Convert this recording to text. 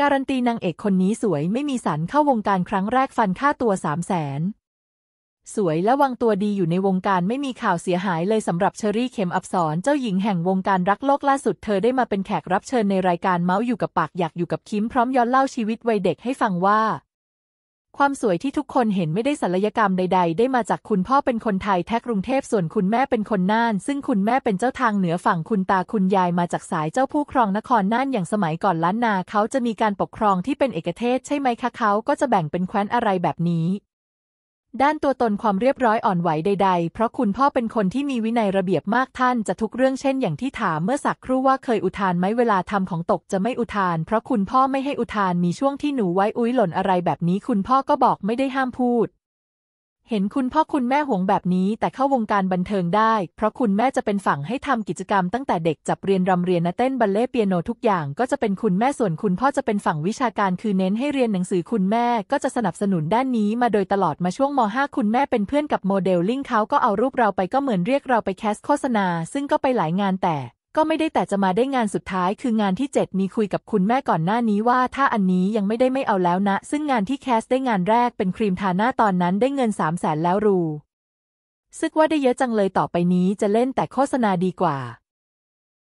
การันตีนางเอกคนนี้สวยไม่มีสันเข้าวงการครั้งแรกฟันค่าตัวสามแสนสวยและวางตัวดีอยู่ในวงการไม่มีข่าวเสียหายเลยสำหรับเชอรี่เข็มอับสรเจ้าหญิงแห่งวงการรักโลกล่าสุดเธอได้มาเป็นแขกรับเชิญในรายการเมาส์อยู่กับปากอยากอยู่กับคิมพร้อมย้อนเล่าชีวิตวัยเด็กให้ฟังว่าความสวยที่ทุกคนเห็นไม่ได้ศัลยกรรมใด ๆ ได้มาจากคุณพ่อเป็นคนไทยแท้กรุงเทพส่วนคุณแม่เป็นคนน่าน ซึ่งคุณแม่เป็นเจ้าทางเหนือฝั่งคุณตาคุณยายมาจากสายเจ้าผู้ครองนครน่านอย่างสมัยก่อนล้านนาเขาจะมีการปกครองที่เป็นเอกเทศใช่ไหมคะเขาก็จะแบ่งเป็นแคว้นอะไรแบบนี้ด้านตัวตนความเรียบร้อยอ่อนไหวใด ๆ เพราะคุณพ่อเป็นคนที่มีวินัยระเบียบมากท่านจะทุกเรื่องเช่นอย่างที่ถามเมื่อสักครู่ว่าเคยอุทานไหมเวลาทำของตกจะไม่อุทาน เพราะคุณพ่อไม่ให้อุทานมีช่วงที่หนูไว้อุ้ยหล่นอะไรแบบนี้ คุณพ่อก็บอกไม่ได้ห้ามพูดเห็นคุณพ่อคุณแม่ห่วงแบบนี้แต่เข้าวงการบันเทิงได้ เพราะคุณแม่จะเป็นฝั่งให้ทำกิจกรรมตั้งแต่เด็กจับเรียนรำเรียนนะเต้นบัลเล่เปียโนทุกอย่างก็จะเป็นคุณแม่ส่วนคุณพ่อจะเป็นฝั่งวิชาการคือเน้น ให้เรียนหนังสือคุณแม่ก็จะสนับสนุนด้านนี้มาโดยตลอดมาช่วงม .5 คุณแม่เป็นเพื่อนกับโมเดลลิ่งเขาก็เอารูปเราไปก็เหมือนเรียกเราไปแคสโฆษณาซึ่งก็ไปหลายงานแต่ก็ไม่ได้แต่จะมาได้งานสุดท้าย คืองานที่ 7 มีคุยกับคุณแม่ก่อนหน้านี้ว่า ถ้าอันนี้ยังไม่ได้ไม่เอาแล้วนะ ซึ่งงานที่แคสได้งานแรกเป็นครีมทาหน้าตอนนั้นได้เงิน3 0 0แสนแล้วรูซึกว่าได้เยอะจังเลยต่อไปนี้จะเล่นแต่โฆษณาดีกว่า